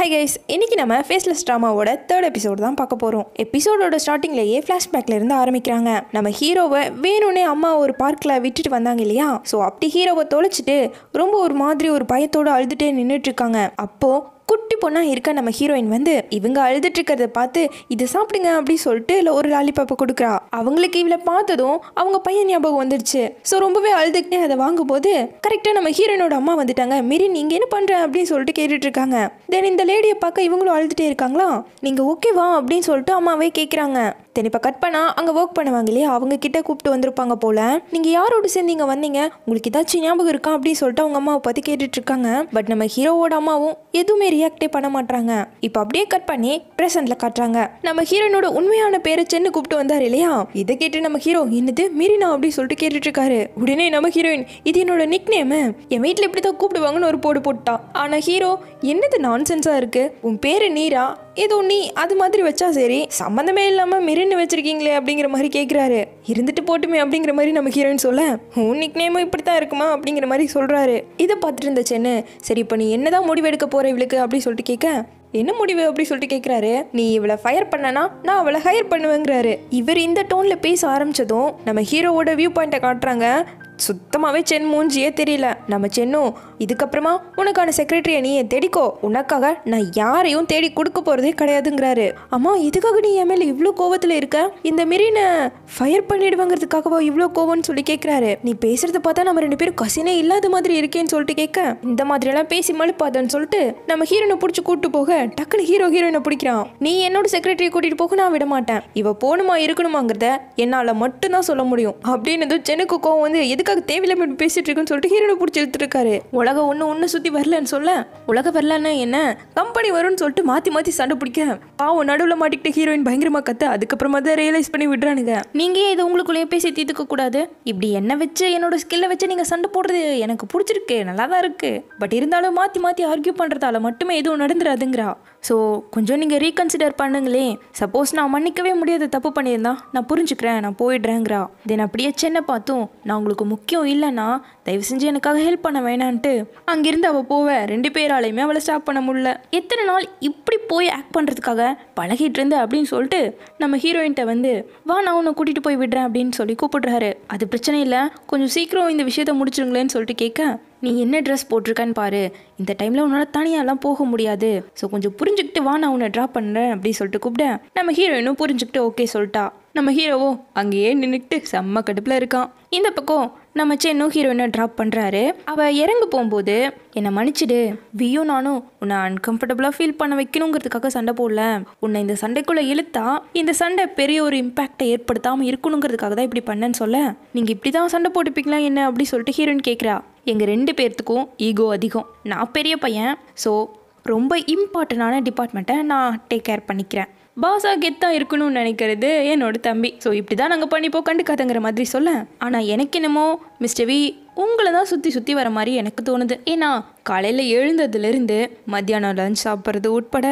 hi guys இன்றைக்கி நம்ம faceless ட்ராமாவோட third episode தான் பார்க்க போகிறோம் எபிசோடோட ஸ்டார்டிங்லேயே ஃப்ளாஷ்பேக்கில் இருந்து ஆரம்பிக்கிறாங்க நம்ம ஹீரோவை வேணும்னே அம்மா ஒரு பார்க்கில் விட்டுட்டு வந்தாங்க இல்லையா ஸோ அப்படி ஹீரோவை தொலைச்சிட்டு ரொம்ப ஒரு மாதிரி ஒரு பயத்தோடு அழுதுகிட்டே நின்றுட்டு இருக்காங்க அப்போது குட்டி பொண்ணாக இருக்க நம்ம ஹீரோயின் வந்து இவங்க அழுதுட்டு பார்த்து இதை சாப்பிடுங்க அப்படின்னு சொல்லிட்டு இல்லை ஒரு லாலிபாப்பை கொடுக்குறா அவங்களுக்கு இவளை பார்த்ததும் அவங்க பையன் ஞாபகம் வந்துடுச்சு ஸோ ரொம்பவே அழுதுகிட்டே அதை வாங்கும்போது கரெக்டாக நம்ம ஹீரோயினோட அம்மா வந்துட்டாங்க மீறி நீங்கள் என்ன பண்ணுற அப்படின்னு சொல்லிட்டு கேட்டுட்டு இருக்காங்க தென் இந்த லேடியை பார்க்க இவங்களும் அழுதுகிட்டே இருக்காங்களா நீங்கள் ஓகேவா அப்படின்னு சொல்லிட்டு அம்மாவே கேட்குறாங்க தென் இப்போ கட் பண்ணால் அங்கே ஒர்க் பண்ணுவாங்க இல்லையா அவங்க கிட்ட கூப்பிட்டு வந்திருப்பாங்க போல் நீங்கள் யாரோடு சேர்ந்து இங்கே வந்தீங்க உங்களுக்கு ஏதாச்சும் ஞாபகம் இருக்கா அப்படின்னு சொல்லிட்டு அவங்க அம்மாவை பற்றி கேட்டுட்ருக்காங்க பட் நம்ம ஹீரோவோட அம்மாவும் எதுவுமே ரியாக்டே பண்ண மாட்டாங்க இப்போ அப்படியே கட் பண்ணி ப்ரெசென்ட்டில் காட்டுறாங்க நம்ம ஹீரோனோட உண்மையான பேரை சென்னு கூப்பிட்டு வந்தார் இல்லையா இதை கேட்டு நம்ம ஹீரோ என்னது மீறினா அப்படின்னு சொல்லிட்டு கேட்டுட்ருக்காரு உடனே நம்ம ஹீரோயின் இது என்னோட நிக் நேமு என் வீட்டில் இப்படி தான் கூப்பிடுவாங்கன்னு ஒரு போடு போட்டான் ஆனால் ஹீரோ என்னது நான்சென்ஸாக இருக்குது உன் பேர் நீரா ஏதோ நீ அது மாதிரி வச்சா சரி சம்மந்தமே இல்லாமல் மிரின்னு வச்சிருக்கீங்களே அப்படிங்கிற மாதிரி கேட்குறாரு இருந்துட்டு போட்டுமே அப்படிங்கிற மாதிரி நம்ம ஹீரோயின் சொல்ல உன் நிக் நேமும் இப்படி தான் இருக்குமா அப்படிங்கிற மாதிரி சொல்கிறாரு இதை பார்த்துட்டு இருந்த சென்னு சரி இப்போ நீ என்னதான் முடிவு எடுக்க போகிற இவளுக்கு அப்படின்னு சொல்லிட்டு கேட்க என்ன முடிவு அப்படின்னு சொல்லிட்டு கேட்குறாரு நீ இவளை ஃபயர் பண்ணனா நான் அவளை ஹையர் பண்ணுவேங்கிறாரு இவர் இந்த டோனில் பேச ஆரம்பிச்சதும் நம்ம ஹீரோவோட வியூ பாயிண்ட்டை காட்டுறாங்க சுத்தமாகவே சென் மூஞ்சியே தெரியல நம்ம சென்னு இதுக்கப்புறமா உனக்கான செக்ரட்டரியை நீ தேடிக்கோ உனக்காக நான் யாரையும் தேடி கொடுக்க போகிறதே கிடையாதுங்கிறாரு அம்மா இதுக்காக நீ என் மேலே இவ்வளோ கோவத்தில் இருக்க இந்த மாரி ஃபயர் பண்ணிடுவாங்கிறதுக்காகவா இவ்வளோ கோவம்னு சொல்லி கேட்குறாரு நீ பேசுறத பார்த்தா நம்ம ரெண்டு பேரும் கசினே இல்லாத மாதிரி இருக்கேன்னு சொல்லிட்டு கேட்க இந்த மாதிரியெல்லாம் பேசி மழுப்பாதன்னு சொல்லிட்டு நம்ம ஹீரோனை பிடிச்சி கூப்பிட்டு போக டக்குனு ஹீரோ ஹீரோயினை பிடிக்கிறான் நீ என்னோட செக்ரட்டரியை கூட்டிகிட்டு போக நான் விட மாட்டேன் இவ போகணுமா இருக்கணுமாங்கிறத என்னால் மட்டும்தான் சொல்ல முடியும் அப்படின்னு சென்னுக்கு கோவம் வந்து எதுக்கு எதுக்காக தேவையில்லாம இப்படி பேசிட்டு இருக்குன்னு சொல்லிட்டு ஹீரோ பிடிச்சி எடுத்துருக்காரு உலக ஒண்ணு ஒண்ணு சுற்றி வரலன்னு சொல்ல உலக வரலன்னா என்ன கம்பெனி வரும்னு சொல்லிட்டு மாற்றி மாற்றி சண்டை பிடிக்க பாவம் நடுவில் மாட்டிக்கிட்டு ஹீரோயின் பயங்கரமாக கத்த அதுக்கப்புறமா தான் ரியலைஸ் பண்ணி விடுறானுங்க நீங்க இதை உங்களுக்குள்ளேயே பேசி தீர்த்துக்க கூடாது இப்படி என்ன வச்சு என்னோட ஸ்கில்லை வச்சு நீங்கள் சண்டை போடுறது எனக்கு பிடிச்சிருக்கு நல்லா தான் இருக்குது பட் இருந்தாலும் மாற்றி மாற்றி ஆர்கியூ பண்ணுறதால மட்டுமே எதுவும் நடந்துராதுங்கிறா ஸோ கொஞ்சம் நீங்கள் ரீகன்சிடர் பண்ணுங்களேன் சப்போஸ் நான் மன்னிக்கவே முடியாத தப்பு பண்ணியிருந்தா நான் புரிஞ்சுக்கிறேன் நான் போயிடுறேங்கிறா தென் அப்படியே சென்னை பார்த்தும் நான் உங்களுக்கு முக்கியம் இல்லைன்னா தயவு செஞ்சு எனக்காக ஹெல்ப் பண்ண வேணான்ட்டு அங்கிருந்து அவள் போவ ரெண்டு பேராலையுமே அவளை ஸ்டாப் பண்ண முடியல எத்தனை நாள் இப்படி போய் ஆக்ட் பண்ணுறதுக்காக பழகிட்டு இருந்த அப்படின்னு சொல்லிட்டு நம்ம ஹீரோயின்கிட்ட வந்து வா நான் உன்னை கூட்டிகிட்டு போய் விடுறேன் அப்படின்னு சொல்லி கூப்பிடுறாரு அது பிரச்சனை இல்லை கொஞ்சம் சீக்கிரம் இந்த விஷயத்த முடிச்சிருங்களேன்னு சொல்லிட்டு கேட்க நீ என்ன ட்ரெஸ் போட்டிருக்கான்னு பாரு இந்த டைமில் உன்னால் தனியாலாம் போக முடியாது ஸோ கொஞ்சம் புரிஞ்சுக்கிட்டு வா நான் உன்னை ட்ரா பண்ணுறேன் அப்படின்னு சொல்லிட்டு கூப்பிட நம்ம ஹீரோயினும் புரிஞ்சுக்கிட்டு ஓகே சொல்லிட்டா நம்ம ஹீரோவோ அங்கேயே நின்றுட்டு செம்ம கடுப்பில் இருக்கான் இந்த பக்கம் நம்ம சென்னு ஹீரோயினை ட்ராப் பண்ணுறாரு அவள் இறங்கு போகும்போது என்னை மன்னிச்சிடு வியூ நானும் உன்னை அன்கம்ஃபர்டபுளாக ஃபீல் பண்ண வைக்கணுங்கிறதுக்காக சண்டை போடல உன்னை இந்த சண்டைக்குள்ளே இழுத்தா இந்த சண்டை பெரிய ஒரு இம்பேக்டை ஏற்படுத்தாமல் இருக்கணுங்கிறதுக்காக தான் இப்படி பண்ணேன்னு சொல்ல நீங்கள் இப்படி தான் சண்டை போட்டுப்பீங்களா என்ன அப்படி சொல்லிட்டு ஹீரோயின் கேட்குறா எங்கள் ரெண்டு பேர்த்துக்கும் ஈகோ அதிகம் நான் பெரிய பையன் ஸோ ரொம்ப இம்பார்ட்டண்டான டிபார்ட்மெண்ட்டை நான் டேக் கேர் பண்ணிக்கிறேன் பாசா கெத்தாக இருக்கணும்னு நினைக்கிறது என்னோட தம்பி ஸோ இப்படி தான் நாங்கள் பண்ணிப்போம் கதைங்கிற மாதிரி சொல்ல ஆனால் எனக்கு என்னமோ மிஸ்டர் வி உங்களை தான் சுற்றி சுற்றி வர மாதிரி எனக்கு தோணுது ஏன்னா காலையில் எழுந்ததுலேருந்து மத்தியானம் லஞ்ச் சாப்பிட்றது உட்பட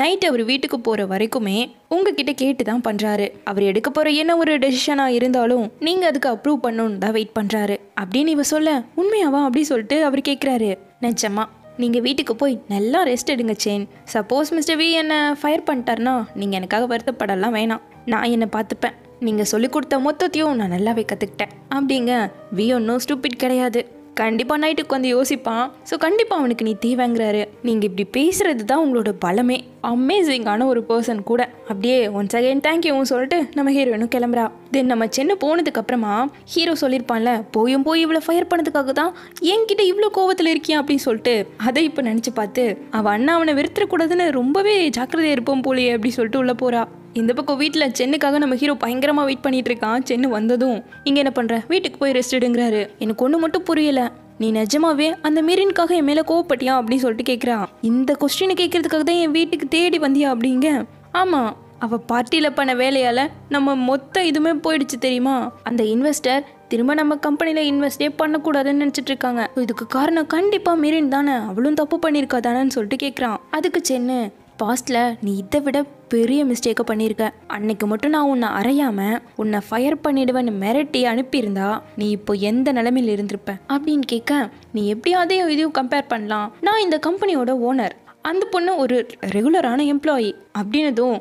நைட் அவர் வீட்டுக்கு போகிற வரைக்குமே உங்ககிட்ட கேட்டு தான் பண்ணுறாரு அவர் எடுக்க போகிற என்ன ஒரு டெசிஷனாக இருந்தாலும் நீங்கள் அதுக்கு அப்ரூவ் பண்ணணுன்னு தான் வெயிட் பண்ணுறாரு அப்படின்னு இவ சொல்ல உண்மையாவா அப்படி சொல்லிட்டு அவர் கேட்குறாரு நிச்சயமா நீங்கள் வீட்டுக்கு போய் நல்லா ரெஸ்ட் எடுங்க சேன் சப்போஸ் மிஸ்டர் வி என்னை ஃபயர் பண்ணிட்டார்னா நீங்கள் எனக்காக வருத்தப்படலாம் வேணாம் நான் என்னை பார்த்துப்பேன் நீங்கள் சொல்லிக் கொடுத்த மொத்தத்தையும் நான் நல்லாவே கற்றுக்கிட்டேன் அப்படிங்க வி ஒன்றும் ஸ்டூப்பிட் கிடையாது கண்டிப்பாக நைட்டு உட்காந்து யோசிப்பான் ஸோ கண்டிப்பாக அவனுக்கு நீ தேவைங்கிறாரு நீங்கள் இப்படி பேசுகிறது தான் உங்களோட பலமே அமேசிங்கான ஒரு பர்சன் கூட அப்படியே ஒன்ஸ் அகைன் தேங்க்யூவும் சொல்லிட்டு நம்ம ஹீரோயினும் கிளம்புறா தென் நம்ம சென்னை போனதுக்கப்புறமா ஹீரோ சொல்லியிருப்பான்ல போயும் போய் இவ்வளோ ஃபயர் பண்ணதுக்காக தான் என்கிட்ட இவ்வளோ கோவத்தில் இருக்கியா அப்படின்னு சொல்லிட்டு அதை இப்போ நினச்சி பார்த்து அவள் அண்ணா அவனை வெறுத்துறக்கூடாதுன்னு ரொம்பவே ஜாக்கிரதையாக இருப்போம் போலியே அப்படின்னு சொல்லிட்டு உள்ளே போகிறா இந்த பக்கம் வீட்டில் சென்னுக்காக நம்ம ஹீரோ பயங்கரமாக வெயிட் பண்ணிட்டு இருக்கான் சென்னு வந்ததும் இங்கே என்ன பண்ணுற வீட்டுக்கு போய் ரெஸ்ட் எடுங்கிறாரு எனக்கு ஒன்று மட்டும் புரியலை நீ நிஜமாவே அந்த மீரினுக்காக என் மேலே கோவப்பட்டியா அப்படின்னு சொல்லிட்டு கேட்குறான் இந்த கொஸ்டினை கேட்கறதுக்காக தான் என் வீட்டுக்கு தேடி வந்தியா அப்படிங்க ஆமாம் அவள் பார்ட்டியில் பண்ண வேலையால் நம்ம மொத்த இதுவுமே போயிடுச்சு தெரியுமா அந்த இன்வெஸ்டர் திரும்ப நம்ம கம்பெனியில் இன்வெஸ்டே பண்ணக்கூடாதுன்னு நினச்சிட்டு இருக்காங்க இதுக்கு காரணம் கண்டிப்பாக மீரின் தானே அவளும் தப்பு பண்ணியிருக்கா தானேன்னு சொல்லிட்டு கேட்குறான் அதுக்கு சென்னு பாஸ்டில் நீ இதை விட பெரிய மிஸ்டேக்கை பண்ணியிருக்க அன்னைக்கு மட்டும் நான் உன்னை அறையாமல் உன்னை ஃபயர் பண்ணிடுவேன்னு மிரட்டி அனுப்பியிருந்தா நீ இப்போ எந்த நிலைமையில் இருந்திருப்ப அப்படின்னு கேட்க நீ எப்படியாவது இதையும் கம்பேர் பண்ணலாம் நான் இந்த கம்பெனியோட ஓனர் அந்த பொண்ணு ஒரு ரெகுலரான எம்ப்ளாயி அப்படின்னதும்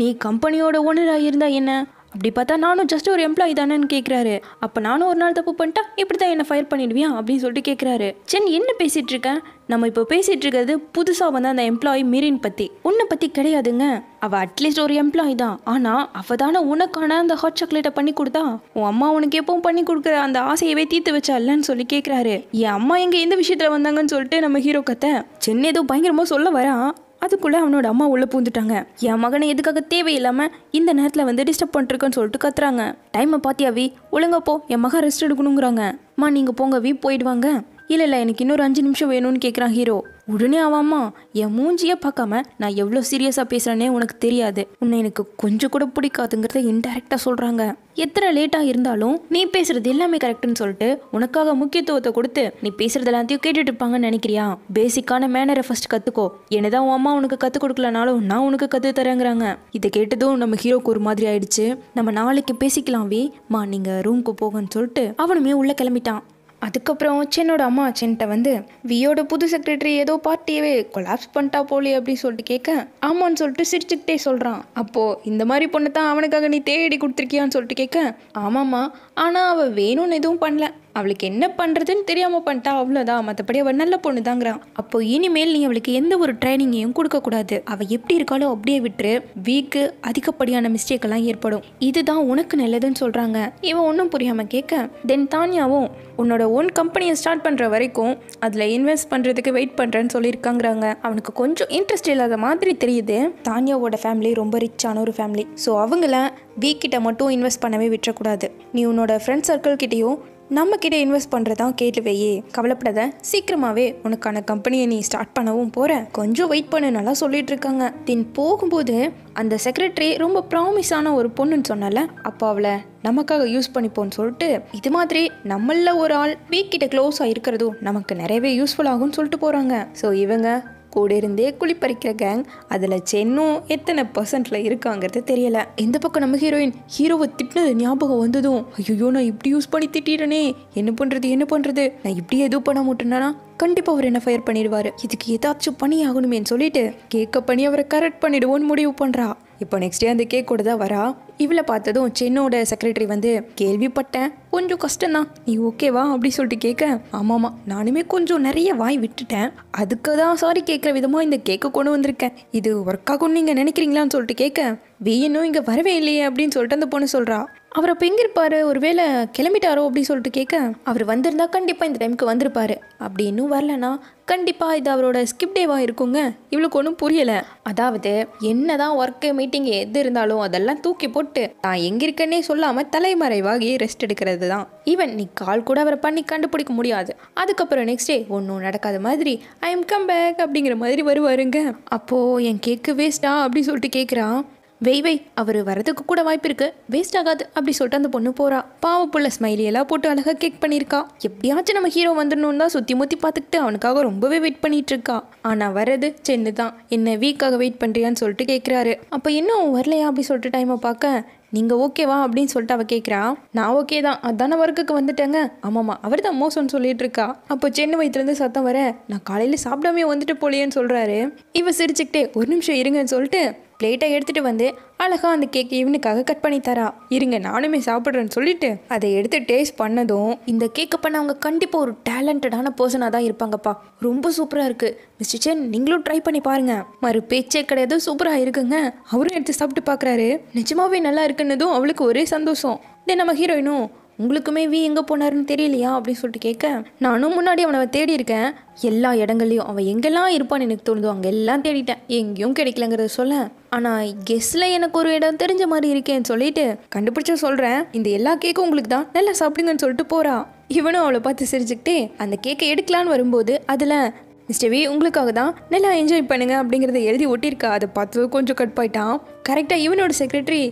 நீ கம்பெனியோட ஓனராக இருந்தால் என்ன அப்படி பார்த்தா நானும் ஜஸ்ட் ஒரு எம்ப்ளாயி தானேன்னு கேட்குறாரு அப்போ நானும் ஒரு நாள் தப்பு பண்ணிட்டா இப்படி தான் என்னை ஃபயர் பண்ணிடுவியா அப்படின்னு சொல்லிட்டு கேட்குறாரு சென் என்ன பேசிகிட்டு இருக்கேன் நம்ம இப்போ பேசிகிட்டு இருக்கிறது புதுசாக வந்து அந்த எம்ப்ளாயி மீரின் பற்றி உன்னை பற்றி கிடையாதுங்க அவள் அட்லீஸ்ட் ஒரு எம்ப்ளாயி தான் ஆனால் அவள் தானே உனக்கான அந்த ஹாட் சாக்லேட்டை பண்ணி கொடுத்தா உன் அம்மா உனக்கு எப்பவும் பண்ணி கொடுக்குற அந்த ஆசையவே தீர்த்து வச்சா இல்லைன்னு சொல்லி கேட்குறாரு என் அம்மா எங்கே எந்த விஷயத்தில் வந்தாங்கன்னு சொல்லிட்டு நம்ம ஹீரோ கத்தை சென்னை ஏதோ பயங்கரமாக சொல்ல வரான் அதுக்குள்ளே அவனோட அம்மா உள்ளே பூந்துட்டாங்க என் மகனை எதுக்காக தேவையில்லாமல் இந்த நேரத்தில் வந்து டிஸ்டர்ப் பண்ணிருக்கேன்னு சொல்லிட்டு கத்துறாங்க டைமை பாத்தியாவி ஒழுங்கா போ என் மகன் ரெஸ்ட் எடுக்கணுங்கிறாங்க அம்மா நீங்கள் வீ போயிடுவாங்க இல்லை இல்லை எனக்கு இன்னொரு அஞ்சு நிமிஷம் வேணும்னு கேட்குறான் ஹீரோ உடனே ஆவாமா என் மூஞ்சியே பார்க்காம நான் எவ்வளோ சீரியஸாக பேசுகிறேனே உனக்கு தெரியாது உன்னை எனக்கு கொஞ்சம் கூட பிடிக்காதுங்கிறத இன்டெரக்டாக சொல்கிறாங்க எத்தனை லேட்டாக இருந்தாலும் நீ பேசுகிறது எல்லாமே கரெக்டுன்னு சொல்லிட்டு உனக்காக முக்கியத்துவத்தை கொடுத்து நீ பேசுகிறது எல்லாத்தையும் கேட்டுட்டு இருப்பாங்கன்னு நினைக்கிறியா பேசிக்கான மேனரை ஃபஸ்ட் கற்றுக்கோ என்னதான் உன் அம்மா உனக்கு கற்றுக் கொடுக்கலனாலும் நான் உனக்கு கற்று தரேங்கிறாங்க இதை கேட்டதும் நம்ம ஹீரோக்கு ஒரு மாதிரி ஆயிடுச்சு நம்ம நாளைக்கு பேசிக்கலாம் வே மா நீங்கள் ரூம்க்கு போகன்னு சொல்லிட்டு அவனுமே உள்ளே கிளம்பிட்டான் அதுக்கப்புறம் சென்னோட அம்மா சென்ட்ட வந்து வியோட புது செக்ரட்டரி ஏதோ பார்ட்டியவே கொலாப்ஸ் பண்ணிட்டா போலி அப்படின்னு சொல்லிட்டு கேட்க ஆமான்னு சொல்லிட்டு சிரிச்சுக்கிட்டே சொல்கிறான் அப்போது இந்த மாதிரி பொண்ணு தான் அவனுக்காக நீ தேடி கொடுத்துருக்கியான்னு சொல்லிட்டு கேட்க ஆமாம்மா ஆனால் அவள் வேணும்னு எதுவும் பண்ணல அவளுக்கு என்ன பண்ணுறதுன்னு தெரியாமல் பண்ணிட்டா அவ்வளோதான் மற்றபடி அவள் நல்ல பொண்ணு தாங்கிறான் அப்போ இனிமேல் நீ அவளுக்கு எந்த ஒரு ட்ரைனிங்கையும் கொடுக்கக்கூடாது அவள் எப்படி இருக்காளோ அப்படியே விட்டுரு வீக்கு அதிகப்படியான மிஸ்டேக் எல்லாம் ஏற்படும் இதுதான் உனக்கு நல்லதுன்னு சொல்கிறாங்க இவன் ஒன்றும் புரியாமல் கேட்க தென் தானியாவும் உன்னோட ஓன் கம்பெனியை ஸ்டார்ட் பண்ணுற வரைக்கும் அதில் இன்வெஸ்ட் பண்ணுறதுக்கு வெயிட் பண்ணுறேன்னு சொல்லியிருக்காங்கிறாங்க அவனுக்கு கொஞ்சம் இன்ட்ரெஸ்ட் இல்லாத மாதிரி தெரியுது தானியாவோட ஃபேமிலி ரொம்ப ரிச்சான ஒரு ஃபேமிலி ஸோ அவங்கள வீக்கிட்ட மட்டும் இன்வெஸ்ட் பண்ணவே விட்டுறக்கூடாது நீ உன்னோட ஃப்ரெண்ட் சர்க்கிள் கிட்டேயும் நம்ம கிட்டே இன்வெஸ்ட் பண்ணுறதான் கேட்டுவையே கவலைப்படாத சீக்கிரமாகவே உனக்கான கம்பெனியை நீ ஸ்டார்ட் பண்ணவும் போகிற கொஞ்சம் வெயிட் பண்ணு நல்லா சொல்லிட்டு இருக்காங்க தின் போகும்போது அந்த செக்ரட்டரி ரொம்ப ப்ராமிஸான ஒரு பொண்ணுன்னு சொன்னால அப்போ அவளை நமக்காக யூஸ் பண்ணிப்போன்னு சொல்லிட்டு இது மாதிரி நம்மள ஒரு ஆள் வீக்கிட்ட க்ளோஸ் இருக்கிறதும் நமக்கு நிறையவே யூஸ்ஃபுல் ஆகும்னு சொல்லிட்டு போகிறாங்க ஸோ இவங்க கூட இருந்தே குளிப்பறிக்கிற கேங் அதில் சென்னும் எத்தனை பர்சன்டில் இருக்காங்கிறது தெரியலை எந்த பக்கம் நம்ம ஹீரோயின் ஹீரோவை திட்டினது ஞாபகம் வந்ததும் ஐயோ நான் இப்படி யூஸ் பண்ணி திட்டிடுறேனே என்ன பண்ணுறது என்ன பண்ணுறது நான் இப்படி எதுவும் பண்ண மாட்டேன்னா கண்டிப்பாக அவர் என்ன ஃபயர் பண்ணிடுவார் இதுக்கு ஏதாச்சும் பணி ஆகணுமேன்னு சொல்லிட்டு கேக்கை பண்ணி அவரை கரெக்ட் பண்ணிடுவோன்னு முடிவு பண்ணுறா இப்போ நெக்ஸ்ட் டே அந்த கேக்கோட தான் வரா இவளை பார்த்ததும் சென்னோட செக்ரட்டரி வந்து கேள்விப்பட்டேன் கொஞ்சம் கஷ்டம்தான் நீ ஓகேவா அப்படி சொல்லிட்டு கேட்க ஆமாம்மா நானுமே கொஞ்சம் நிறைய வாய் விட்டுட்டேன் அதுக்கு தான் சாரி கேட்குற விதமாக இந்த கேக்கை கொண்டு வந்திருக்கேன் இது ஒர்க் ஆகும்னு நீங்கள் நினைக்கிறீங்களான்னு சொல்லிட்டு கேட்க இன்னும் இங்கே வரவே இல்லையே அப்படின்னு சொல்லிட்டு அந்த பொண்ணு சொல்கிறா அவர் அப்போ எங்கே இருப்பார் ஒருவேளை கிளம்பிட்டாரோ அப்படின்னு சொல்லிட்டு கேட்க அவர் வந்திருந்தா கண்டிப்பாக இந்த டைமுக்கு வந்திருப்பாரு அப்படி இன்னும் வரலனா கண்டிப்பாக இது அவரோட ஸ்கிப் டேவாக இருக்குங்க இவளுக்கு ஒன்றும் புரியலை அதாவது என்னதான் ஒர்க்கு மீட்டிங் எது இருந்தாலும் அதெல்லாம் தூக்கி போட்டு நான் எங்கே இருக்கேன்னே சொல்லாமல் தலைமறைவாகி ரெஸ்ட் எடுக்கிறது தான் ஈவன் நீ கால் கூட அவரை பண்ணி கண்டுபிடிக்க முடியாது அதுக்கப்புறம் நெக்ஸ்ட் டே ஒன்றும் நடக்காத மாதிரி ஐ எம் கம் பேக் அப்படிங்கிற மாதிரி வருவாருங்க அப்போது என் கேக்கு வேஸ்டா அப்படின்னு சொல்லிட்டு கேட்குறான் வெய் வெய் அவர் வரதுக்கு கூட வாய்ப்பு இருக்கு வேஸ்ட் ஆகாது அப்படி சொல்லிட்டு அந்த பொண்ணு போறா ஸ்மைலி எல்லாம் போட்டு அழகாக கேக் பண்ணியிருக்கா எப்படியாச்சும் நம்ம ஹீரோ வந்துடணும் தான் சுற்றி முற்றி பார்த்துக்கிட்டு அவனுக்காக ரொம்பவே வெயிட் பண்ணிட்டு இருக்கா ஆனால் வரது சென்னு தான் என்ன வீக்காக வெயிட் பண்ணுறியான்னு சொல்லிட்டு கேட்குறாரு அப்போ இன்னும் வரலையா அப்படி சொல்லிட்டு டைமை பார்க்க நீங்கள் ஓகேவா அப்படின்னு சொல்லிட்டு அவள் கேட்குறா நான் ஓகே தான் அதான ஒர்க்குக்கு வந்துட்டேங்க ஆமாம்மா அவர் தான் மோசம்னு சொல்லிட்டு இருக்கா அப்போ வயிற்றுல இருந்து சத்தம் வர நான் காலையில் சாப்பிடாமே வந்துட்டு போலையேன்னு சொல்கிறாரு இவ சிரிச்சுக்கிட்டே ஒரு நிமிஷம் இருங்கன்னு சொல்லிட்டு பிளேட்டை எடுத்துகிட்டு வந்து அழகாக அந்த கேக் இவனுக்காக கட் பண்ணி தரா இருங்க நானுமே சாப்பிட்றேன்னு சொல்லிட்டு அதை எடுத்து டேஸ்ட் பண்ணதும் இந்த கேக்கை பண்ண அவங்க கண்டிப்பாக ஒரு டேலண்டடான பர்சனாக தான் இருப்பாங்கப்பா ரொம்ப சூப்பராக இருக்குது மிஸ்டர் சென் நீங்களும் ட்ரை பண்ணி பாருங்க மறு பேச்சே கிடையாது சூப்பராக இருக்குங்க அவரும் எடுத்து சாப்பிட்டு பார்க்குறாரு நிஜமாவே நல்லா இருக்குன்னதும் அவளுக்கு ஒரே சந்தோஷம் தென் நம்ம ஹீரோயினும் உங்களுக்குமே வி எங்கே போனாருன்னு தெரியலையா அப்படின்னு சொல்லிட்டு கேட்க நானும் முன்னாடி அவனை தேடி இருக்கேன் எல்லா இடங்கள்லையும் அவன் எங்கெல்லாம் இருப்பான்னு எனக்கு தோணுதோ அங்கே எல்லாம் தேடிட்டேன் எங்கேயும் கிடைக்கலங்கிறத சொல்ல ஆனால் கெஸ்ஸில் எனக்கு ஒரு இடம் தெரிஞ்ச மாதிரி இருக்கேன்னு சொல்லிட்டு கண்டுபிடிச்ச சொல்கிறேன் இந்த எல்லா கேக்கும் உங்களுக்கு தான் நல்லா சாப்பிடுங்கன்னு சொல்லிட்டு போகிறா இவனும் அவளை பார்த்து சிரிச்சுக்கிட்டே அந்த கேக்கை எடுக்கலான்னு வரும்போது அதில் மிஸ்டர் வி உங்களுக்காக தான் நல்லா என்ஜாய் பண்ணுங்க அப்படிங்கிறத எழுதி ஒட்டியிருக்கா அதை பார்த்து கொஞ்சம் கட் பாயிட்டான் கரெக்டாக இவனோட செக்ரட்டரி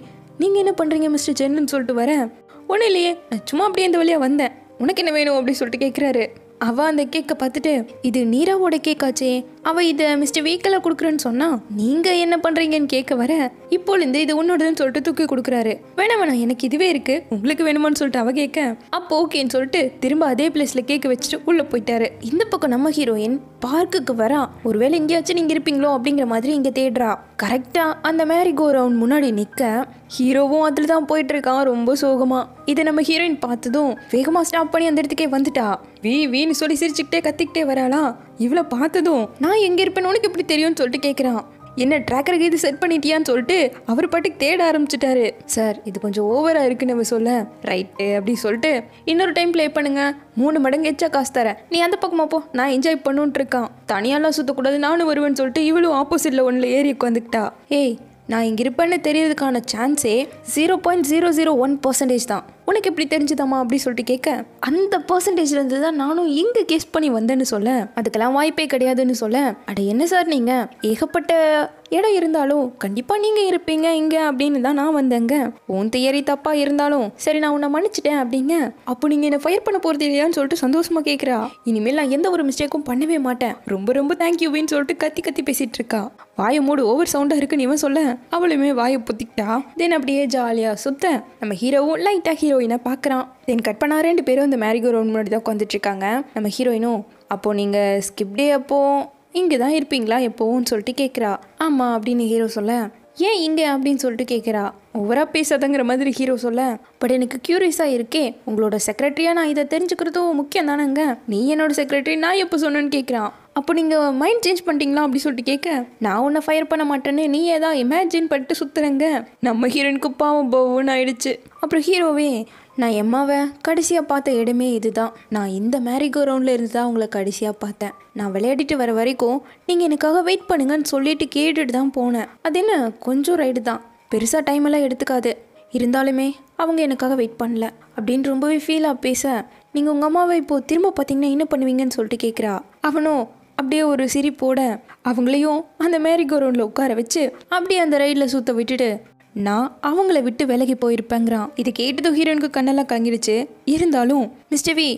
நீங்கள் என்ன பண்ணுறீங்க மிஸ்டர் ஜென்னு சொல்லிட்டு வரேன் ஒன்றும் இல்லையே நான் சும்மா அப்படியே இந்த வழியாக வந்தேன் உனக்கு என்ன வேணும் அப்படின்னு சொல்லிட்டு கேட்குறாரு அவள் அந்த கேக்கை பார்த்துட்டு இது நீராவோட கேக்காச்சே அவள் இதை மிஸ்டர் வீக்கில் கொடுக்குறேன்னு சொன்னால் நீங்கள் என்ன பண்ணுறீங்கன்னு கேட்க வர இப்போலேருந்து இது உன்னோடதுன்னு சொல்லிட்டு தூக்கி கொடுக்குறாரு வேணாம் வேணாம் எனக்கு இதுவே இருக்குது உங்களுக்கு வேணுமான்னு சொல்லிட்டு அவள் கேட்க அப்போ ஓகேன்னு சொல்லிட்டு திரும்ப அதே பிளேஸில் கேக்கு வச்சுட்டு உள்ளே போயிட்டாரு இந்த பக்கம் நம்ம ஹீரோயின் பார்க்குக்கு வரா ஒருவேளை எங்கேயாச்சும் நீங்கள் இருப்பீங்களோ அப்படிங்கிற மாதிரி இங்கே தேடுறா கரெக்டாக அந்த மேரி கோ ரவுண்ட் முன்னாடி நிற்க ஹீரோவும் அதில் தான் இருக்கான் ரொம்ப சோகமாக இதை நம்ம ஹீரோயின் பார்த்ததும் வேகமாக ஸ்டாப் பண்ணி அந்த இடத்துக்கே வந்துட்டா வீ வீன்னு சொல்லி சிரிச்சுக்கிட்டே கத்திக்கிட்டே வராளா இவ்வளோ பார்த்ததும் நான் எங்கே இருப்பேன் உனக்கு எப்படி தெரியும்னு சொல்லிட்டு கேட்குறான் என்ன ட்ராக்கருக்கு இது செட் பண்ணிட்டியான்னு சொல்லிட்டு அவர் பாட்டுக்கு தேட ஆரம்பிச்சிட்டாரு சார் இது கொஞ்சம் ஓவராக இருக்குன்னு நம்ம சொல்ல ரைட்டு அப்படின்னு சொல்லிட்டு இன்னொரு டைம் ப்ளே பண்ணுங்க மூணு மடங்கு எச்சா காசு தரேன் நீ அந்த பக்கமாக போ நான் என்ஜாய் பண்ணுன்ட்டு இருக்கான் தனியாலாம் சுற்றக்கூடாது நானும் வருவேன்னு சொல்லிட்டு இவளும் ஆப்போசிட்டில் ஒன்றில் ஏறி உட்காந்துக்கிட்டா ஏய் நான் இங்கே இருப்பேன்னு தெரியறதுக்கான சான்ஸே zero point zero zero one percentage தான் உனக்கு எப்படி தெரிஞ்சுதாம்மா அப்படி சொல்லிட்டு கேட்க அந்த பர்சன்டேஜ்லேருந்து தான் நானும் இங்கே கெஸ் பண்ணி வந்தேன்னு சொல்ல அதுக்கெல்லாம் வாய்ப்பே கிடையாதுன்னு சொல்ல அட என்ன சார் நீங்கள் ஏகப்பட்ட இடம் இருந்தாலும் கண்டிப்பாக நீங்கள் இருப்பீங்க இங்கே அப்படின்னு தான் நான் வந்தேங்க உன் தியரி தப்பாக இருந்தாலும் சரி நான் உன்னை மன்னிச்சிட்டேன் அப்படிங்க அப்போ நீங்கள் என்னை ஃபயர் பண்ண போகிறது இல்லையான்னு சொல்லிட்டு சந்தோஷமாக கேட்குறா இனிமேல் நான் எந்த ஒரு மிஸ்டேக்கும் பண்ணவே மாட்டேன் ரொம்ப ரொம்ப தேங்க்யூன்னு சொல்லிட்டு கத்தி கத்தி பேசிகிட்டு இருக்கா வாய மூடு ஓவர் சவுண்டாக இருக்குன்னு இவன் சொல்ல அவளுமே வாயை புத்திக்கிட்டா தென் அப்படியே ஜாலியாக சுத்த நம்ம ஹீரோவும் லைட்டாக ஹீரோயினை பார்க்குறான் தென் கட் பண்ணா ரெண்டு பேரும் இந்த மேரிகோ ரோன் முன்னாடி தான் உட்காந்துட்டு இருக்காங்க நம்ம ஹீரோயினும் அப்போது நீங்கள் ஸ்கிப் டே அப்போது இங்கே தான் இருப்பீங்களா எப்போவும்னு சொல்லிட்டு கேட்குறா ஆமாம் அப்படின்னு ஹீரோ சொல்ல ஏன் இங்கே அப்படின்னு சொல்லிட்டு கேட்குறா ஓவராக பேசாதங்கிற மாதிரி ஹீரோ சொல்ல பட் எனக்கு க்யூரியஸாக இருக்கே உங்களோட செக்ரட்டரியாக நான் இதை தெரிஞ்சுக்கிறதும் முக்கியம் தானேங்க நீ என்னோட செக்ரட்டரி நான் எப்போ சொன்னேன்னு கேட்குறான் அப்போ நீங்கள் மைண்ட் சேஞ்ச் பண்ணிட்டீங்களா அப்படி சொல்லிட்டு கேட்க நான் உன்னை ஃபயர் பண்ண மாட்டேன்னு நீ ஏதா இமேஜின் பண்ணிட்டு சுற்றுறங்க நம்ம ஹீரோனுக்கு குப்பாவும் பவுன்னு ஆயிடுச்சு அப்புறம் ஹீரோவே நான் எம்மாவை கடைசியாக பார்த்த இடமே இதுதான் நான் இந்த மேரிகோ ரவுண்டில் இருந்து தான் உங்களை கடைசியாக பார்த்தேன் நான் விளையாடிட்டு வர வரைக்கும் நீங்கள் எனக்காக வெயிட் பண்ணுங்கன்னு சொல்லிட்டு கேட்டுட்டு தான் போனேன் அது என்ன கொஞ்சம் ரைடு தான் பெருசாக டைம் எல்லாம் எடுத்துக்காது இருந்தாலுமே அவங்க எனக்காக வெயிட் பண்ணல அப்படின்னு ரொம்பவே ஃபீலாக பேச நீங்கள் உங்கள் அம்மாவை இப்போது திரும்ப பார்த்தீங்கன்னா என்ன பண்ணுவீங்கன்னு சொல்லிட்டு கேட்குறா அவனோ அப்படியே ஒரு சிரிப்போட அவங்களையும் அந்த மேரிகோரவுண்டில் உட்கார வச்சு அப்படியே அந்த ரைடில் சுற்ற விட்டுட்டு நான் அவங்கள விட்டு விலகி போயிருப்பேங்கிறான் இதை கேட்டதும் ஹீரோனுக்கு கண்ணெல்லாம் கலங்கிடுச்சு இருந்தாலும் மிஸ்டர் வி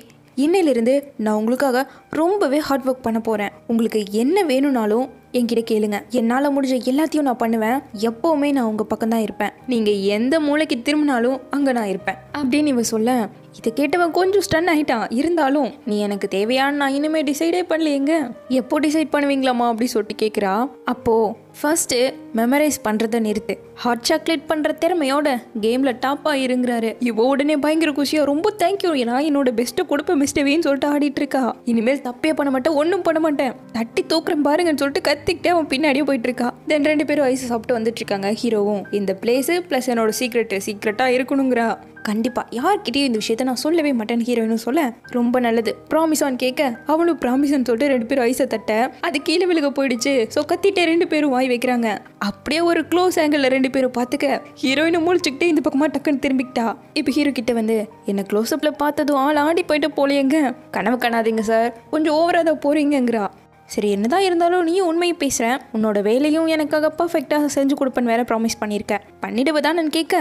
இன்னையிலிருந்து நான் உங்களுக்காக ரொம்பவே ஹார்ட் ஒர்க் பண்ண போகிறேன் உங்களுக்கு என்ன வேணும்னாலும் என்கிட்ட கேளுங்க என்னால் முடிஞ்ச எல்லாத்தையும் நான் பண்ணுவேன் எப்போவுமே நான் உங்கள் பக்கம் தான் இருப்பேன் நீங்கள் எந்த மூளைக்கு திரும்பினாலும் அங்கே நான் இருப்பேன் அப்படின்னு இவ சொல்ல இதை கேட்டவன் கொஞ்சம் ஸ்டன் ஆகிட்டான் இருந்தாலும் நீ எனக்கு தேவையான நான் இனிமேல் டிசைடே பண்ணலையேங்க எப்போ டிசைட் பண்ணுவீங்களாம்மா அப்படி சொல்லிட்டு கேட்குறா அப்போது ஃபர்ஸ்ட்டு மெமரைஸ் பண்ணுறதை நிறுத்து ஹாட் சாக்லேட் பண்ணுற திறமையோட கேமில் டாப் ஆகிருங்கிறாரு இவ்வளோ உடனே பயங்கர குஷியாக ரொம்ப தேங்க்யூ நான் என்னோட பெஸ்ட்டை கொடுப்பேன் மிஸ்டேவின்னு சொல்லிட்டு ஆடிட்டு இருக்கா இனிமேல் தப்பே பண்ண மாட்டேன் ஒன்றும் பண்ண மாட்டேன் தட்டி தூக்குறேன் பாருங்கன்னு சொல்லிட்டு கத்திக்கிட்டே அவன் பின்னாடியே போயிட்டு இருக்கா தென் ரெண்டு பேரும் வயசு சாப்பிட்டு வந்துட்டு இருக்காங்க ஹீரோவும் இந்த பிளேஸு ப்ளஸ் என்னோட சீக்ரெட்டு சீக்ரெட்டாக இருக்கணுங்கிறா கண்டிப்பாக யார்கிட்டயும் இந்த விஷயத்த நான் சொல்லவே மாட்டேன் ஹீரோயினும் சொல்ல ரொம்ப நல்லது ப்ராமிஸான் கேட்க அவளும் ப்ராமிஸான் சொல்லிட்டு ரெண்டு பேரும் ஐச தட்ட அது கீழே விழுக போயிடுச்சு ஸோ கத்திட்டே ரெண்டு பேரும் வாய் வைக்கிறாங்க அப்படியே ஒரு க்ளோஸ் ஆங்கிள் ரெண்டு பேரும் பார்த்துக்க ஹீரோயினை முழிச்சுக்கிட்டே இந்த பக்கமாக டக்குன்னு திரும்பிக்கிட்டா இப்போ ஹீரோ கிட்ட வந்து என்ன அப்ல பார்த்ததும் ஆள் ஆடி போயிட்டு போலையங்க கனவு காணாதீங்க சார் கொஞ்சம் ஓவராக தான் போகிறீங்கிறா சரி என்னதான் இருந்தாலும் நீ உண்மையை பேசுகிறேன் உன்னோட வேலையும் எனக்காக பர்ஃபெக்டாக செஞ்சு கொடுப்பேன் வேற ப்ராமிஸ் பண்ணியிருக்கேன் பண்ணிடுவதான் நான் கேட்க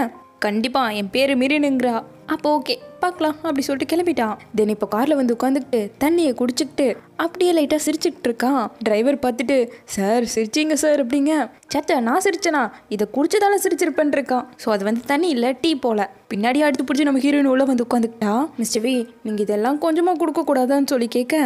கண்டிப்பாக என் பேர் மிரினுங்கிறா அப்போ ஓகே பார்க்கலாம் அப்படி சொல்லிட்டு கிளம்பிட்டான் தென் இப்போ காரில் வந்து உட்காந்துக்கிட்டு தண்ணியை குடிச்சிக்கிட்டு அப்படியே லைட்டாக சிரிச்சுக்கிட்டு இருக்கான் டிரைவர் பார்த்துட்டு சார் சிரிச்சிங்க சார் அப்படிங்க சச்சா நான் சிரிச்சேனா இதை குடிச்சதால சிரிச்சிருப்பேன் இருக்கான் ஸோ அது வந்து தண்ணி இல்லை டீ போல பின்னாடி அடுத்து பிடிச்சி நம்ம ஹீரோயின் உள்ள வந்து உட்காந்துக்கிட்டா மிஸ்டர் வி நீங்கள் இதெல்லாம் கொஞ்சமாக கொடுக்கக்கூடாதான்னு சொல்லி கேட்க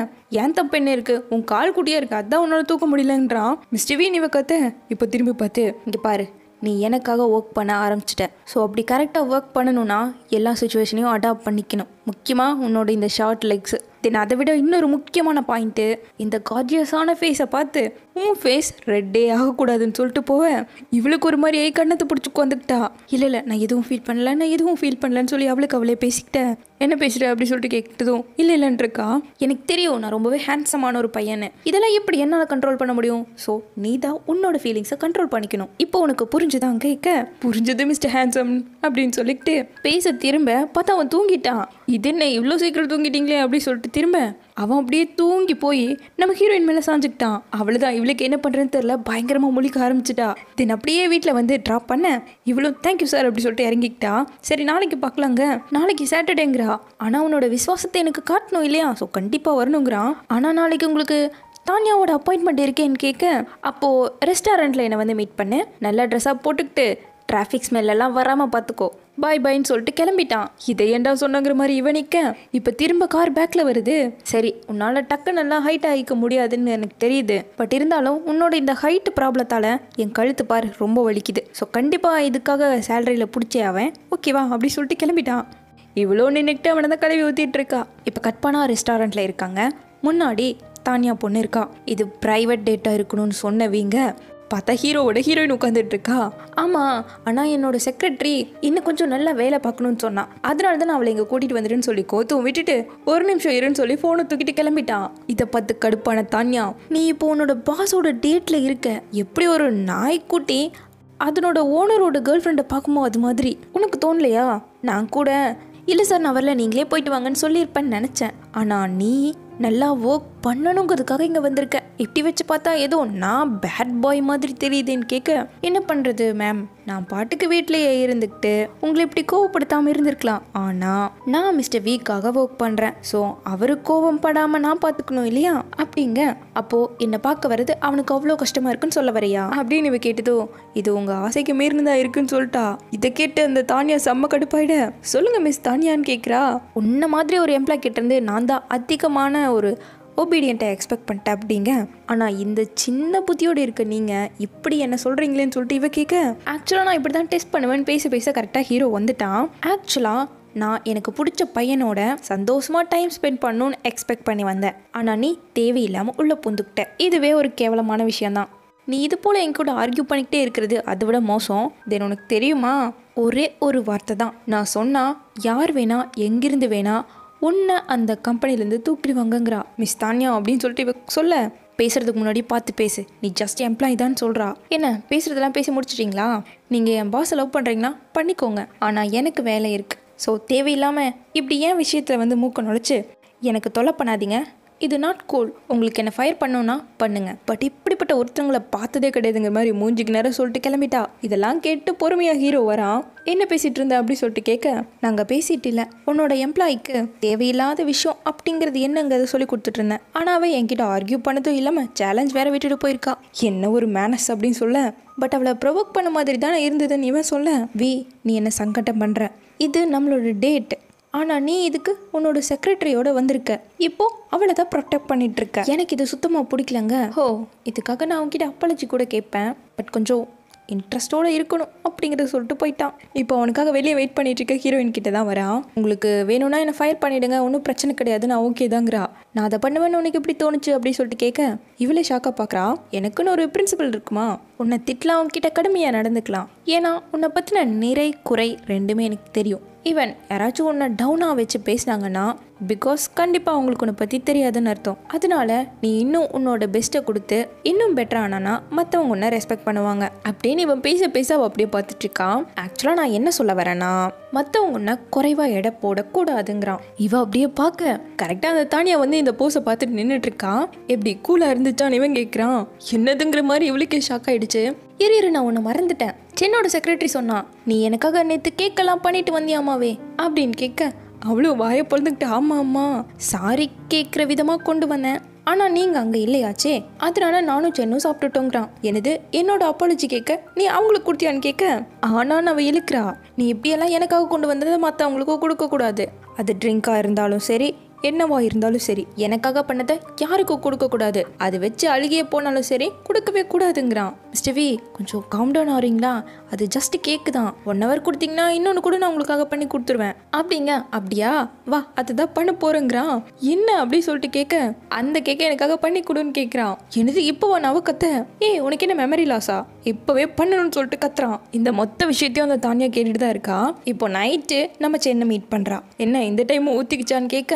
ஏன் தப்பு என்ன இருக்கு உன் கால் குட்டியே இருக்கு அதான் உன்னால தூக்க முடியலன்றான் மிஸ்டர் வி நீ வைக்கத்த இப்போ திரும்பி பார்த்து இங்கே பாரு நீ எனக்காக ஒர்க் பண்ண ஆரம்பிச்சிட்ட ஸோ அப்படி கரெக்டாக ஒர்க் பண்ணணும்னா எல்லா சுச்சுவேஷனையும் அடாப்ட் பண்ணிக்கணும் முக்கியமாக உன்னோட இந்த ஷார்ட் லெக்ஸ் தென் அதை விட இன்னொரு முக்கியமான பாயிண்ட்டு இந்த கார்ஜியஸான ஃபேஸை பார்த்து உன் ஃபேஸ் ரெட்டே ஆகக்கூடாதுன்னு சொல்லிட்டு போவேன் இவளுக்கு ஒரு மாதிரி ஏய் கண்ணத்தை பிடிச்சி உட்காந்துக்கிட்டா இல்லை இல்லை நான் எதுவும் ஃபீல் பண்ணல நான் எதுவும் ஃபீல் பண்ணலன்னு சொல்லி அவளுக்கு அவளே பேசிக்கிட்டேன் என்ன பேசுகிற அப்படி சொல்லிட்டு கேட்டதும் இல்லை இல்லைன்றக்கா எனக்கு தெரியும் நான் ரொம்பவே ஹேண்ட்ஸமான ஒரு பையனு இதெல்லாம் எப்படி என்னால் கண்ட்ரோல் பண்ண முடியும் ஸோ நீ தான் உன்னோட ஃபீலிங்ஸை கண்ட்ரோல் பண்ணிக்கணும் இப்போ உனக்கு புரிஞ்சுதான் கேட்க புரிஞ்சது மிஸ்டர் ஹேண்ட்ஸம் அப்படின்னு சொல்லிக்கிட்டு பேச திரும்ப பார்த்தா அவன் தூங்கிட்டான் இது என்ன இவ்வளோ சீக்கிரம் தூங்கிட்டீங்களே அப்படின்னு சொல்லிட்டு திரும்ப அவன் அப்படியே தூங்கி போய் நம்ம ஹீரோயின் மேலே சாஞ்சுக்கிட்டான் அவ்வளோதான் இவளுக்கு என்ன பண்ணுறேன்னு தெரில பயங்கரமாக முழிக்க ஆரம்பிச்சிட்டா தென் அப்படியே வீட்டில் வந்து ட்ராப் பண்ண இவ்வளோ தேங்க்யூ சார் அப்படி சொல்லிட்டு இறங்கிக்கிட்டா சரி நாளைக்கு பார்க்கலாங்க நாளைக்கு சாட்டர்டேங்கிறா ஆனால் அவனோட விசுவாசத்தை எனக்கு காட்டணும் இல்லையா ஸோ கண்டிப்பாக வரணுங்கிறான் ஆனால் நாளைக்கு உங்களுக்கு தானியாவோட அப்பாயின்மெண்ட் இருக்கேன்னு கேட்க அப்போது ரெஸ்டாரண்ட்டில் என்னை வந்து மீட் பண்ணு நல்லா ட்ரெஸ்ஸாக போட்டுக்கிட்டு டிராஃபிக் ஸ்மெல்லாம் வராமல் பார்த்துக்கோ பாய் பாய்ன்னு சொல்லிட்டு கிளம்பிட்டான் இதை ஏண்டா சொன்னங்கிற மாதிரி இவன் நிற்க இப்போ திரும்ப கார் பேக்கில் வருது சரி உன்னால் டக்கு நல்லா ஹைட் ஆகிக்க முடியாதுன்னு எனக்கு தெரியுது பட் இருந்தாலும் உன்னோட இந்த ஹைட் ப்ராப்ளத்தால் என் கழுத்து பார் ரொம்ப வலிக்குது ஸோ கண்டிப்பாக இதுக்காக சேலரியில் பிடிச்சே அவன் ஓகேவா அப்படி சொல்லிட்டு கிளம்பிட்டான் இவ்வளோ நின்றுக்கிட்டு அவனை தான் கழுவி ஊற்றிட்டுருக்கா இப்போ கட்பானா ரெஸ்டாரண்ட்டில் இருக்காங்க முன்னாடி தானியா பொண்ணு இருக்கா இது ப்ரைவேட் டேட்டாக இருக்கணும்னு சொன்னவீங்க பார்த்தா ஹீரோவோட ஹீரோயின் உட்காந்துட்டு இருக்கா ஆமாம் ஆனால் என்னோட செக்ரட்டரி இன்னும் கொஞ்சம் நல்லா வேலை பார்க்கணும்னு சொன்னான் அதனால தான் நான் அவளை எங்கள் கூட்டிகிட்டு வந்துடுன்னு சொல்லி கோத்தும் விட்டுட்டு ஒரு நிமிஷம் இருன்னு சொல்லி ஃபோனை தூக்கிட்டு கிளம்பிட்டான் இதை பார்த்து கடுப்பான தானியா நீ இப்போ உன்னோட பாஸோட டேட்டில் இருக்க எப்படி ஒரு நாய்க்குட்டி அதனோட ஓனரோட கேர்ள் ஃப்ரெண்டை பார்க்குமோ அது மாதிரி உனக்கு தோணலையா நான் கூட இல்லை சார் நான் வரல நீங்களே போயிட்டு வாங்கன்னு சொல்லியிருப்பேன்னு நினச்சேன் ஆனால் நீ நல்லா ஒர்க் பண்ணணுங்கிறதுக்காக இங்கே வந்திருக்க இப்படி வச்சு பார்த்தா ஏதோ நான் பேட் பாய் மாதிரி தெரியுதுன்னு கேட்க என்ன பண்ணுறது மேம் நான் பாட்டுக்கு வீட்டிலேயே இருந்துக்கிட்டு உங்களை இப்படி கோவப்படுத்தாமல் இருந்திருக்கலாம் ஆனால் நான் மிஸ்டர் வீக்காக ஒர்க் பண்ணுறேன் ஸோ அவரு கோவம் படாமல் நான் பார்த்துக்கணும் இல்லையா அப்படிங்க அப்போது என்னை பார்க்க வர்றது அவனுக்கு அவ்வளோ கஷ்டமாக இருக்குன்னு சொல்ல வரையா அப்படின்னு இவ கேட்டதோ இது உங்கள் ஆசைக்கு மீறினதா இருக்குன்னு சொல்லிட்டா இதை கேட்டு அந்த தானியா செம்ம கடுப்பாயிட சொல்லுங்கள் மிஸ் தானியான்னு கேட்குறா உன்ன மாதிரி ஒரு எம்ப்ளாய் கிட்டேருந்து நான் தான் அதிகமான ஒரு ஒபீடியண்ட்டை எக்ஸ்பெக்ட் பண்ணிட்டேன் அப்படிங்க ஆனால் இந்த சின்ன புத்தியோடு இருக்க நீங்கள் இப்படி என்ன சொல்கிறீங்களேன்னு சொல்லிட்டு இவ கேட்க ஆக்சுவலாக நான் இப்படி தான் டெஸ்ட் பண்ணுவேன்னு பேச பேச கரெக்டாக ஹீரோ வந்துட்டான் ஆக்சுவலாக நான் எனக்கு பிடிச்ச பையனோட சந்தோஷமாக டைம் ஸ்பெண்ட் பண்ணணும்னு எக்ஸ்பெக்ட் பண்ணி வந்தேன் ஆனால் நீ தேவையில்லாமல் உள்ளே பூந்துக்கிட்ட இதுவே ஒரு கேவலமான விஷயந்தான் நீ இது போல் என் கூட ஆர்கியூ பண்ணிக்கிட்டே இருக்கிறது அதை விட மோசம் தென் உனக்கு தெரியுமா ஒரே ஒரு வார்த்தை தான் நான் சொன்னால் யார் வேணால் எங்கிருந்து வேணால் உன்னை அந்த கம்பெனிலேருந்து தூக்கிடுவாங்கங்கிறா மிஸ் தானியா அப்படின்னு சொல்லிட்டு சொல்ல பேசுறதுக்கு முன்னாடி பார்த்து பேசு நீ ஜஸ்ட் எம்ப்ளாயி தான் சொல்கிறா என்ன பேசுறதெல்லாம் பேசி முடிச்சிட்டிங்களா நீங்கள் என் பாஸை லவ் பண்ணுறீங்கன்னா பண்ணிக்கோங்க ஆனால் எனக்கு வேலை இருக்குது ஸோ தேவையில்லாமல் இப்படி ஏன் விஷயத்தில் வந்து மூக்க நுழைச்சி எனக்கு தொலை பண்ணாதீங்க இது நாட் கோல் உங்களுக்கு என்ன ஃபயர் பண்ணோன்னா பண்ணுங்கள் பட் இப்படிப்பட்ட ஒருத்தங்களை பார்த்ததே கிடையாதுங்கிற மாதிரி மூஞ்சிக்கு நேரம் சொல்லிட்டு கிளம்பிட்டா இதெல்லாம் கேட்டு பொறுமையாக ஹீரோ வரான் என்ன பேசிகிட்டு இருந்த அப்படி சொல்லிட்டு கேட்க நாங்கள் பேசிட்டு இல்லை உன்னோட எம்ப்ளாய்க்கு தேவையில்லாத விஷயம் அப்படிங்கிறது என்னங்கிறத சொல்லி கொடுத்துட்டு இருந்தேன் ஆனால் அவள் என்கிட்ட ஆர்கியூ பண்ணதும் இல்லாமல் சேலஞ்ச் வேற விட்டுட்டு போயிருக்கா என்ன ஒரு மேனஸ் அப்படின்னு சொல்ல பட் அவளை ப்ரொவோக் பண்ண மாதிரி தானே இருந்ததுன்னு இவன் சொல்ல வி நீ என்ன சங்கடம் பண்ணுற இது நம்மளோட டேட் ஆனால் நீ இதுக்கு உன்னோட செக்ரட்டரியோட வந்திருக்க இப்போ அவளை தான் ப்ரொடெக்ட் பண்ணிட்டுருக்க எனக்கு இது சுத்தமாக பிடிக்கலங்க ஹோ இதுக்காக நான் அவங்ககிட்ட அப்பாலஜி கூட கேட்பேன் பட் கொஞ்சம் இன்ட்ரெஸ்ட்டோடு இருக்கணும் அப்படிங்கிறத சொல்லிட்டு போயிட்டான் இப்போ அவனுக்காக வெளியே வெயிட் பண்ணிட்டு இருக்க ஹீரோயின் கிட்ட தான் வரான் உங்களுக்கு வேணும்னா என்னை ஃபயர் பண்ணிடுங்க ஒன்றும் பிரச்சனை கிடையாது நான் ஓகே தாங்கிறா நான் அதை பண்ணுவேன்னு உனக்கு எப்படி தோணுச்சு அப்படின்னு சொல்லிட்டு கேட்க இவளே ஷாக்காக பார்க்குறா எனக்குன்னு ஒரு பிரின்சிபல் இருக்குமா உன்னை திட்டலாம் கிட்ட கடுமையாக நடந்துக்கலாம் ஏன்னா உன்னை பற்றின நிறை குறை ரெண்டுமே எனக்கு தெரியும் ஈவன் யாராச்சும் ஒன்று டவுனாக வச்சு பேசினாங்கன்னா பிகாஸ் கண்டிப்பாக அவங்களுக்கு உன்னை பற்றி தெரியாதுன்னு அர்த்தம் அதனால நீ இன்னும் உன்னோட பெஸ்ட்டை கொடுத்து இன்னும் பெட்டர் ஆனானா மற்றவங்க உன்னை ரெஸ்பெக்ட் பண்ணுவாங்க அப்படின்னு இவன் பேச பேச அவள் அப்படியே பார்த்துட்ருக்கான் ஆக்சுவலாக நான் என்ன சொல்ல வரேன்னா மற்றவங்க உன்னை குறைவாக எடை போடக்கூடாதுங்கிறான் இவ அப்படியே பார்க்க கரெக்டாக அந்த தானியா வந்து இந்த போஸை பார்த்துட்டு நின்றுட்டுருக்கான் எப்படி கூலாக இருந்துச்சான்னு இவன் கேட்குறான் என்னதுங்கிற மாதிரி இவளுக்கே ஷாக் ஆகிடுச்சு இரு இரு நான் உன்னை மறந்துட்டேன் சென்னோட செக்ரட்டரி சொன்னான் நீ எனக்காக நேற்று கேக்கெல்லாம் பண்ணிட்டு வந்தியாமாவே அப்படின்னு கேட்க அவ்வளோ வாயை பொழுதுகிட்டு ஆமாம் ஆமா சாரி கேட்குற விதமாக கொண்டு வந்தேன் ஆனால் நீங்கள் அங்கே இல்லையாச்சே அதனால நானும் சென்னும் சாப்பிட்டுட்டோங்கிறான் எனது என்னோட அப்பாலஜி கேட்க நீ அவங்களுக்கு கொடுத்தியான்னு கேட்க நான் அவள் இழுக்கிறா நீ இப்படியெல்லாம் எனக்காக கொண்டு வந்ததை கொடுக்க கொடுக்கக்கூடாது அது ட்ரிங்காக இருந்தாலும் சரி என்னவா இருந்தாலும் சரி எனக்காக பண்ணதை யாருக்கும் கொடுக்கக்கூடாது அது வச்சு அழுகிய போனாலும் சரி கொடுக்கவே கூடாதுங்கிறான் மிஸ்டர் வி கொஞ்சம் காம் டவுன் ஆகிறீங்களா அது ஜஸ்ட் கேக்கு தான் ஒன் ஹவர் கொடுத்தீங்கன்னா இன்னொன்று கூட நான் உங்களுக்காக பண்ணி கொடுத்துருவேன் அப்படிங்க அப்படியா வா அதுதான் பண்ண போறேங்கிறான் என்ன அப்படி சொல்லிட்டு கேட்க அந்த கேக்கை எனக்காக பண்ணி கொடுன்னு கேட்குறான் எனது இப்போ நான் கத்த ஏ உனக்கு என்ன மெமரி லாஸா இப்போவே பண்ணணும்னு சொல்லிட்டு கத்துறான் இந்த மொத்த விஷயத்தையும் அந்த தானியா கேட்டுட்டு தான் இருக்கா இப்போ நைட்டு நம்ம சென்னை மீட் பண்ணுறான் என்ன இந்த டைம் ஊத்திக்கிச்சான்னு கேட்க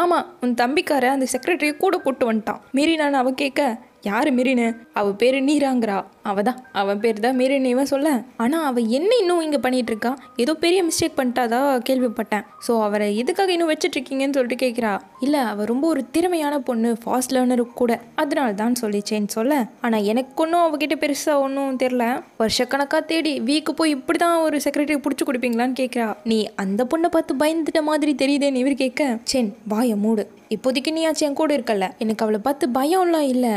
ஆமாம் உன் தம்பிக்கார அந்த செக்ரட்டரியை கூட கூட்டு வந்துட்டான் மீறி நான் அவன் கேட்க யார் மிரினு அவள் பேர் நீராங்கிறா அவள் தான் அவன் பேர் தான் மிரின்னு இவன் சொல்ல ஆனால் அவள் என்ன இன்னும் இங்கே பண்ணிகிட்ருக்கா ஏதோ பெரிய மிஸ்டேக் பண்ணிட்டாதான் கேள்விப்பட்டேன் ஸோ அவரை எதுக்காக இன்னும் வச்சிட்ருக்கீங்கன்னு சொல்லிட்டு கேட்குறா இல்லை அவள் ரொம்ப ஒரு திறமையான பொண்ணு ஃபாஸ்ட் லேர்னரு கூட அதனால தான் சொல்லிச்சேன்னு சொல்ல ஆனால் எனக்கு ஒன்றும் அவகிட்ட பெருசாக ஒன்றும் தெரில வருஷக்கணக்காக தேடி வீக்கு போய் இப்படி தான் ஒரு செக்ரட்டரி பிடிச்சி கொடுப்பீங்களான்னு கேட்குறா நீ அந்த பொண்ணை பார்த்து பயந்துட்ட மாதிரி தெரியுதேன்னு இவர் கேட்க சென் வாய மூடு இப்போதைக்கு ஆச்சு என் கூட இருக்கல எனக்கு அவளை பார்த்து பயம்லாம் இல்லை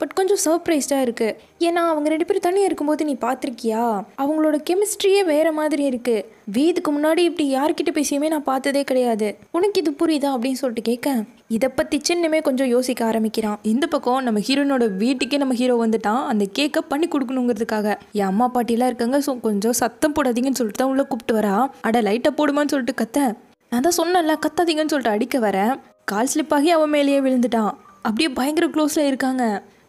பட் கொஞ்சம் சர்ப்ரைஸ்டாக இருக்குது ஏன்னா அவங்க ரெண்டு பேரும் தனியாக இருக்கும்போது நீ பார்த்துருக்கியா அவங்களோட கெமிஸ்ட்ரியே வேறு மாதிரி இருக்குது வீதுக்கு முன்னாடி இப்படி யார்கிட்ட பேசியுமே நான் பார்த்ததே கிடையாது உனக்கு இது புரியுதா அப்படின்னு சொல்லிட்டு கேட்க இதை பற்றி சின்னமே கொஞ்சம் யோசிக்க ஆரம்பிக்கிறான் இந்த பக்கம் நம்ம ஹீரோனோட வீட்டுக்கே நம்ம ஹீரோ வந்துட்டான் அந்த கேக்கை பண்ணி கொடுக்கணுங்கிறதுக்காக என் அம்மா பாட்டிலாம் இருக்காங்க ஸோ கொஞ்சம் சத்தம் போடாதீங்கன்னு சொல்லிட்டு தான் உள்ளே கூப்பிட்டு வரா அட லைட்டை போடுமான்னு சொல்லிட்டு கத்த நான் தான் சொன்னேன்ல கத்தாதீங்கன்னு சொல்லிட்டு அடிக்க வரேன் கால் ஸ்லிப்பாகி அவன் மேலேயே விழுந்துட்டான் அப்படியே பயங்கர க்ளோஸில் இருக்காங்க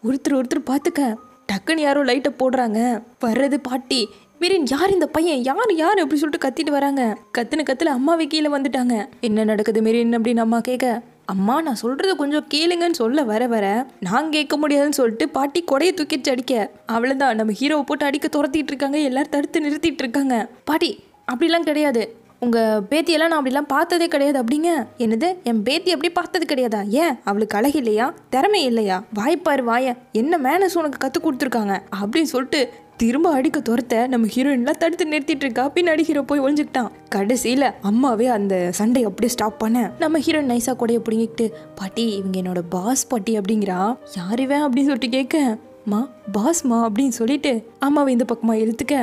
ஒருத்தர் ஒருத்தர் பார்த்துக்க டக்குன்னு யாரோ லைட்டை போடுறாங்க வர்றது பாட்டி மீரின் யார் இந்த பையன் யார் யார் அப்படி சொல்லிட்டு கத்திட்டு வராங்க கத்துன கத்துல அம்மாவை கீழே வந்துட்டாங்க என்ன நடக்குது மீரின் அப்படின்னு அம்மா கேட்க அம்மா நான் சொல்றது கொஞ்சம் கேளுங்கன்னு சொல்ல வர வர நான் கேட்க முடியாதுன்னு சொல்லிட்டு பாட்டி கொடையை தூக்கிட்டு அடிக்க அவ்வளோதான் நம்ம ஹீரோவை போட்டு அடிக்க துரத்திட்டு இருக்காங்க எல்லாரும் தடுத்து நிறுத்திட்டு இருக்காங்க பாட்டி அப்படிலாம் கிடையாது உங்கள் பேத்தியெல்லாம் நான் அப்படிலாம் பார்த்ததே கிடையாது அப்படிங்க என்னது என் பேத்தி அப்படி பார்த்தது கிடையாதா ஏன் அவளுக்கு அழகு இல்லையா திறமை இல்லையா வாய்ப்பார் வாய என்ன மேனஸ் உனக்கு கற்றுக் கொடுத்துருக்காங்க அப்படின்னு சொல்லிட்டு திரும்ப அடிக்க துரத்த நம்ம ஹீரோயின்லாம் தடுத்து நிறுத்திட்டு இருக்கா பின்னாடி ஹீரோ போய் ஒழிஞ்சுக்கிட்டான் கடைசியில் அம்மாவே அந்த சண்டை அப்படியே ஸ்டாப் பண்ண நம்ம ஹீரோயின் நைஸாக கூட பிடிங்கிக்கிட்டு பாட்டி இவங்க என்னோட பாஸ் பாட்டி அப்படிங்கிறா யாருவேன் அப்படின்னு சொல்லிட்டு கேட்க மா பாஸ்மா அப்படின்னு சொல்லிட்டு அம்மாவை இந்த பக்கமாக எழுத்துக்க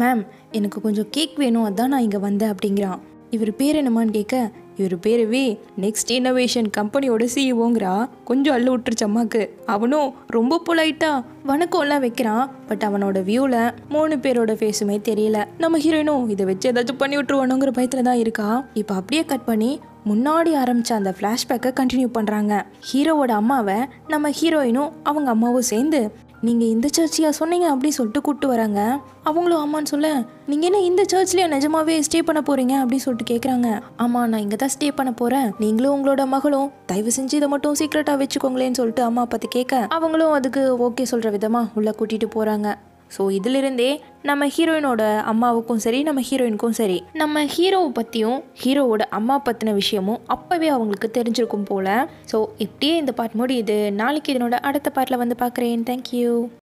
மேம் எனக்கு கொஞ்சம் கேக் வேணும் அதான் நான் இங்கே வந்தேன் அப்படிங்கிறான் இவர் பேர் என்னமான்னு கேட்க இவர் பேரவே நெக்ஸ்ட் இன்னோவேஷன் கம்பெனியோட சிஇஓங்கிறா கொஞ்சம் அள்ளு விட்டுருச்சு அம்மாவுக்கு அவனும் ரொம்ப பொலைட்டா வணக்கம்லாம் வைக்கிறான் பட் அவனோட வியூவில் மூணு பேரோட ஃபேஸுமே தெரியல நம்ம ஹீரோயினும் இதை வச்சு ஏதாச்சும் பண்ணி விட்டுருவானுங்கிற பயத்தில் தான் இருக்கா இப்போ அப்படியே கட் பண்ணி முன்னாடி ஆரம்பித்த அந்த ஃப்ளாஷ்பேக்கை கண்டினியூ பண்ணுறாங்க ஹீரோவோட அம்மாவை நம்ம ஹீரோயினும் அவங்க அம்மாவும் சேர்ந்து நீங்கள் இந்த சர்ச்சியாக சொன்னீங்க அப்படி சொல்லிட்டு கூப்பிட்டு வராங்க அவங்களும் ஆமான்னு சொல்ல நீங்கள் என்ன இந்த சர்ச்லேயே நிஜமாவே ஸ்டே பண்ண போகிறீங்க அப்படின்னு சொல்லிட்டு கேட்குறாங்க ஆமாம் நான் இங்கே தான் ஸ்டே பண்ண போகிறேன் நீங்களும் உங்களோட மகளும் தயவு செஞ்சு இதை மட்டும் சீக்ரெட்டாக வச்சுக்கோங்களேன்னு சொல்லிட்டு அம்மா பார்த்து கேட்க அவங்களும் அதுக்கு ஓகே சொல்கிற விதமாக உள்ளே கூட்டிகிட்டு போகிறாங்க ஸோ இதிலிருந்தே நம்ம ஹீரோயினோட அம்மாவுக்கும் சரி நம்ம ஹீரோயினுக்கும் சரி நம்ம ஹீரோவை பற்றியும் ஹீரோவோட அம்மா பற்றின விஷயமும் அப்போவே அவங்களுக்கு தெரிஞ்சிருக்கும் போல் ஸோ இப்படியே இந்த பாட்டு முடியுது நாளைக்கு இதனோட அடுத்த பாட்டில் வந்து பார்க்குறேன் தேங்க்யூ